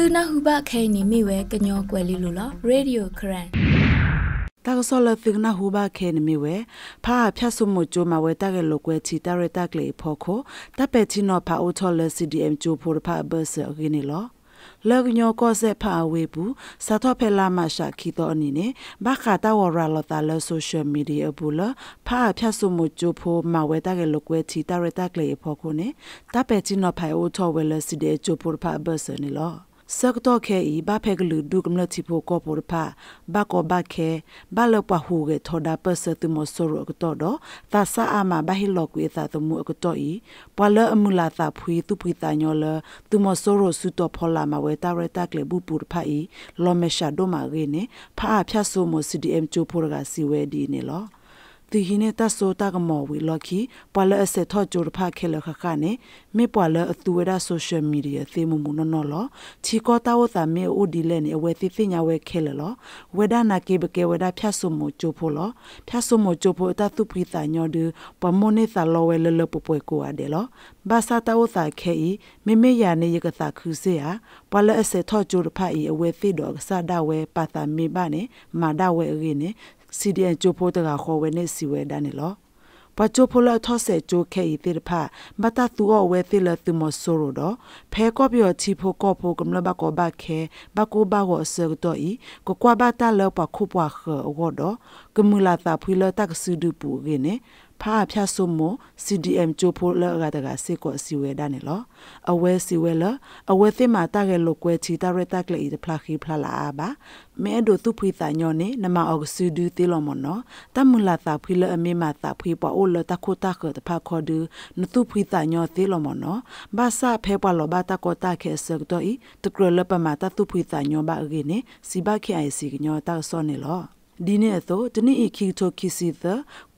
သူနာဟုဘခဲနေမိဝဲကညောကွယ်လီလိုလားရေဒီယိုခရန်တာကဆောလသိကနာဟုဘခဲနေမိဝဲဖာဖြတ်ဆုမကြိုမဝဲတကလောကွယ်ချီတရတကလေဖော်ခိုတပက်ချင်းတော့ဖာအိုထော်လ CDM ဂျိုဖိုဖာဘဆာဂင်းလောလောကညောကောဆက်ဖာဝေဘူးစာထော့ဖဲလာမရှာခီတော့အနေနဲ့ဘခတာဝရလတာလဆိုရှယ်မီဒီယာဘူးလဖာဖြတ်စုမှုကြိုးဖို့မဝဲတကလကွဲချီတရတကလေဖို့ခုနေတပယ်ချင်းတော့ဖိုင်အိုထော်ဝဲလစီတဲ့ကြိုးဖို့ဖာဘဆနေလောစကတော့ခဲဤဘာဖဲကလူဒုကမလတိဖို့ကောပေါ်ဖာဘာကောဘာခဲဘာလပဟူကေထောဒါပစတုမဆောရကတော့တော့သာစာအမဘာဟီလောကွေသာတမှုကတော့ဤပွာလအမူလာသာဖွေသူပိတာညောလသူမဆောရစုတော့ဖောလာမဝဲတာရတကလေဘူပူဖာဤလောမေရှာဒိုမာရေနေဖာအဖြတ်ဆိုမစီဒီအမ်ချိုဖိုရကစီဝဲဒီနေလောတိဟိနေတာဆိုတာကမော်ဝီလော်ခီပွာလအဆက်ထော့ဂျိုရဖာခဲလခခနဲ့မေပွာလအသူဝဒဆိုရှယ်မီဒီယာသေမှုမှုနော်နော်လောချီကောတာဝတာမေအိုဒီလဲနေအဝဲသိသိညာဝဲခဲလလောဝဒနာကေဘကေဝဒဖြတ်ဆုမှုဂျိုဖိုလောဖြတ်ဆုမှုဂျိုဖိုအတသူပိတာညောဒူပမိုနေသလောဝဲလလပပွဲကိုအဒေလောဘာသာတာဝတာခဲဤမေမေယာနေရကသခုစေဟာပွာလအဆက်ထော့ဂျိုရဖာဤအဝဲသိတော့ကစဒဝဲပါတာမေပါနဲ့မာဒဝဲရေနဲ့ CDN โจโพตกาขอเวเนสิเวดานิลอပချိုဖိုလာထောဆေချိုခဲဤတိဖာမတသူောဝဲသိလသူမဆိုရတော့ဖဲကောပြောချီဖိုကောဖိုကမ္လဘကောဘခဲဘကိုဘကောဆေတော့ဤကိုကွာဘတာလပခုပွားခေဝတော့ကမူလာတာဖွေလတက်ဆူဒူပူကင်းနေဖာဖျဆုမ CDM ချိုဖိုလကတကစေကောစီဝဲဒါနေလောအဝဲစီဝဲလအဝဲသိမာတကဲလိုကွဲချီတရတက်လေဒီဖလာခီဖလာလာဘာမဲဒိုသူဖွေတာညောနေနမအောက်ဆူဒူတေလောမနောတမူလာတာဖွေလအမေမာတာဖွေပေါ်အိုလတခိုတာကတဖခေါ်ဒူနသူဖွေတာညောတေလောမနောဘာစာဖဲပလောဘာတကောတာခဲစက်တော့ဤတကရလပမာတာသူဖွေတာညောဘာအဂေနေစီဘာခဲအစီညောတာစောနေလောဒီနေ့တော့တနေ့ခီတိုခီစီသ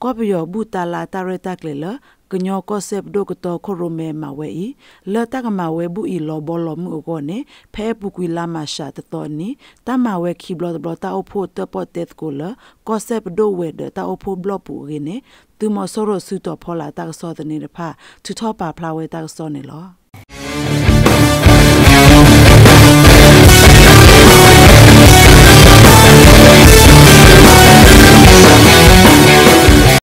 ကောပယောဘူတာလာတာရတက်လေလကညောကောဆက်ဒိုကတော့ခရိုမဲမဝဲဤလတကမဝဲဘူးဤလောဘောလောမှုကောနေဖဲပူကွီလာမရှာတတော်နီတမဝဲခီဘလော့ဘလော့တာအဖို့တပတ်တက်ကိုလကောဆက်ဒိုဝဲဒတာအဖို့ဘလော့ပူရင်းနေသူမဆောရဆူတော်ဖော်လာတာဆောတဲ့နေတဖာသူထောပါဖလာဝဲတာဆောနေလော